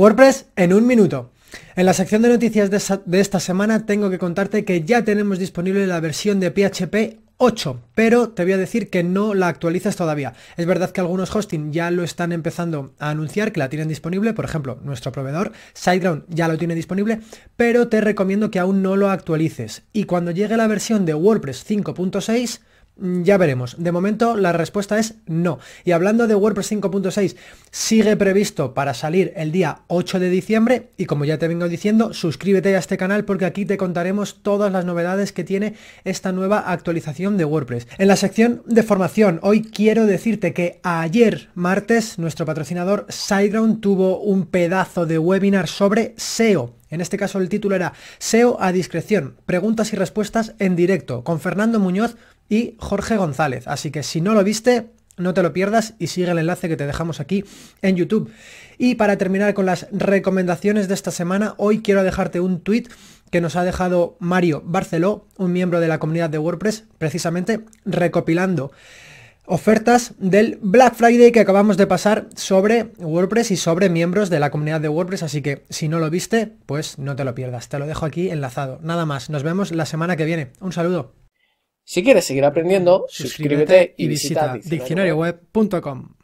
WordPress en un minuto. En la sección de noticias de, esta semana tengo que contarte que ya tenemos disponible la versión de PHP 8, pero te voy a decir que no la actualizas todavía. Es verdad que algunos hosting ya lo están empezando a anunciar que la tienen disponible, por ejemplo, nuestro proveedor SiteGround ya lo tiene disponible, pero te recomiendo que aún no lo actualices y cuando llegue la versión de WordPress 5.6 Mm, ya veremos. De momento la respuesta es no. Y hablando de WordPress 5.6, sigue previsto para salir el día 8 de diciembre y como ya te vengo diciendo, suscríbete a este canal porque aquí te contaremos todas las novedades que tiene esta nueva actualización de WordPress. En la sección de formación, hoy quiero decirte que ayer, martes, nuestro patrocinador SiteGround tuvo un pedazo de webinar sobre SEO. En este caso el título era SEO a discreción, preguntas y respuestas en directo, con Fernando Muñoz y Jorge González. Así que si no lo viste, no te lo pierdas y sigue el enlace que te dejamos aquí en YouTube. Y para terminar con las recomendaciones de esta semana, hoy quiero dejarte un tweet que nos ha dejado Mario Barceló, un miembro de la comunidad de WordPress, precisamente recopilando ofertas del Black Friday que acabamos de pasar sobre WordPress y sobre miembros de la comunidad de WordPress, así que si no lo viste, pues no te lo pierdas, te lo dejo aquí enlazado. Nada más, nos vemos la semana que viene. Un saludo. Si quieres seguir aprendiendo, suscríbete, y visita diccionarioweb.com.